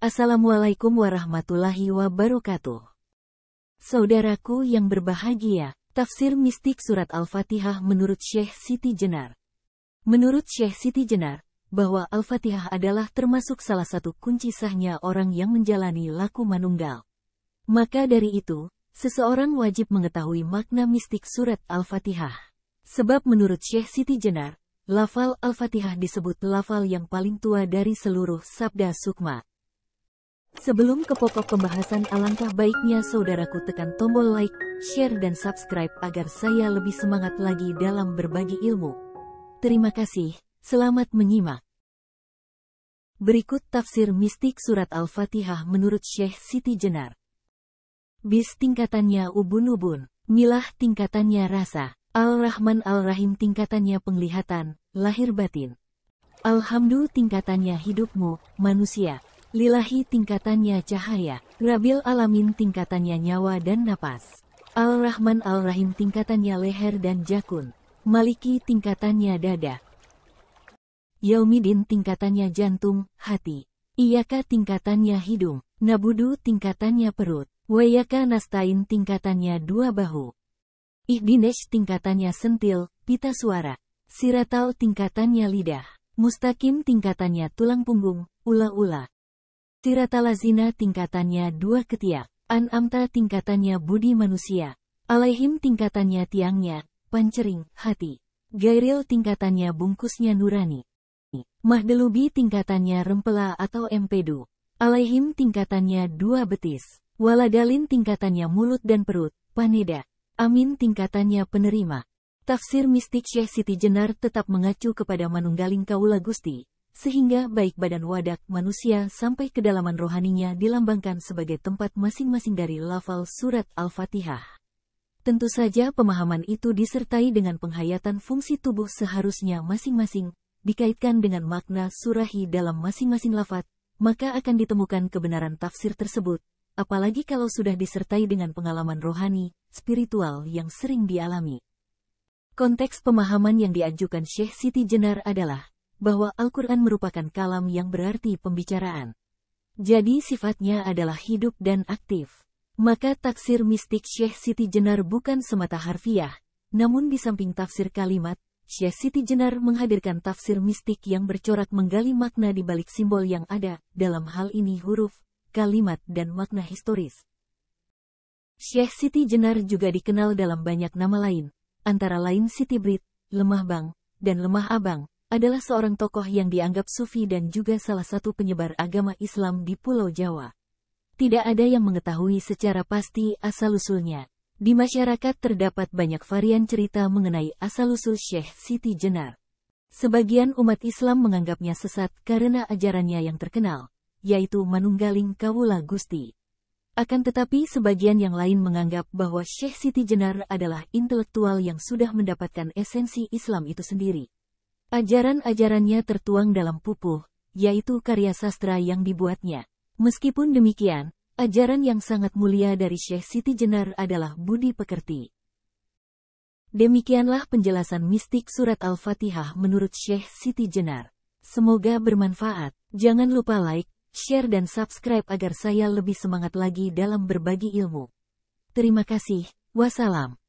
Assalamualaikum warahmatullahi wabarakatuh. Saudaraku yang berbahagia, tafsir mistik surat Al-Fatihah menurut Syekh Siti Jenar. Menurut Syekh Siti Jenar, bahwa Al-Fatihah adalah termasuk salah satu kunci sahnya orang yang menjalani laku manunggal. Maka dari itu, seseorang wajib mengetahui makna mistik surat Al-Fatihah. Sebab menurut Syekh Siti Jenar, lafal Al-Fatihah disebut lafal yang paling tua dari seluruh sabda sukma Sebelum ke pokok pembahasan alangkah baiknya saudaraku tekan tombol like, share dan subscribe agar saya lebih semangat lagi dalam berbagi ilmu. Terima kasih, selamat menyimak. Berikut tafsir mistik surat Al-Fatihah menurut Syekh Siti Jenar. Bis tingkatannya ubun-ubun, milah tingkatannya rasa, Al-Rahman Al-Rahim tingkatannya penglihatan, lahir batin. Alhamdulillah tingkatannya hidupmu, manusia, Lilahi tingkatannya cahaya, Rabil Alamin tingkatannya nyawa dan napas. Al-Rahman Al-Rahim tingkatannya leher dan jakun. Maliki tingkatannya dada. Yaumidin tingkatannya jantung, hati. Iyaka tingkatannya hidung. Nabudu tingkatannya perut. Wayaka Nastain tingkatannya dua bahu. Ihdinesh tingkatannya sentil, pita suara. Siratal tingkatannya lidah. Mustakim tingkatannya tulang punggung, ula-ula. Tiratalazina tingkatannya dua ketiak, An'amta tingkatannya budi manusia, Alaihim tingkatannya tiangnya, pancering, hati, Gairil tingkatannya bungkusnya nurani, Mahdelubi tingkatannya rempela atau empedu, Alaihim tingkatannya dua betis, Waladalin tingkatannya mulut dan perut, paneda, Amin tingkatannya penerima. Tafsir mistik Syekh Siti Jenar tetap mengacu kepada Manunggaling Kaula Gusti, sehingga baik badan wadak manusia sampai kedalaman rohaninya dilambangkan sebagai tempat masing-masing dari lafal surat Al-Fatihah. Tentu saja pemahaman itu disertai dengan penghayatan fungsi tubuh seharusnya masing-masing, dikaitkan dengan makna surahi dalam masing-masing lafat, maka akan ditemukan kebenaran tafsir tersebut, apalagi kalau sudah disertai dengan pengalaman rohani, spiritual yang sering dialami. Konteks pemahaman yang diajukan Syekh Siti Jenar adalah, bahwa Al-Quran merupakan kalam yang berarti pembicaraan. Jadi sifatnya adalah hidup dan aktif. Maka tafsir mistik Syekh Siti Jenar bukan semata harfiah, namun di samping tafsir kalimat, Syekh Siti Jenar menghadirkan tafsir mistik yang bercorak menggali makna di balik simbol yang ada, dalam hal ini huruf, kalimat dan makna historis. Syekh Siti Jenar juga dikenal dalam banyak nama lain, antara lain Siti Brit, Lemah Bang, dan Lemah Abang, adalah seorang tokoh yang dianggap sufi dan juga salah satu penyebar agama Islam di Pulau Jawa. Tidak ada yang mengetahui secara pasti asal-usulnya. Di masyarakat terdapat banyak varian cerita mengenai asal-usul Syekh Siti Jenar. Sebagian umat Islam menganggapnya sesat karena ajarannya yang terkenal, yaitu Manunggaling Kawula Gusti. Akan tetapi sebagian yang lain menganggap bahwa Syekh Siti Jenar adalah intelektual yang sudah mendapatkan esensi Islam itu sendiri. Ajaran-ajarannya tertuang dalam pupuh, yaitu karya sastra yang dibuatnya. Meskipun demikian, ajaran yang sangat mulia dari Syekh Siti Jenar adalah budi pekerti. Demikianlah penjelasan mistik surat Al-Fatihah menurut Syekh Siti Jenar. Semoga bermanfaat. Jangan lupa like, share dan subscribe agar saya lebih semangat lagi dalam berbagi ilmu. Terima kasih. Wassalam.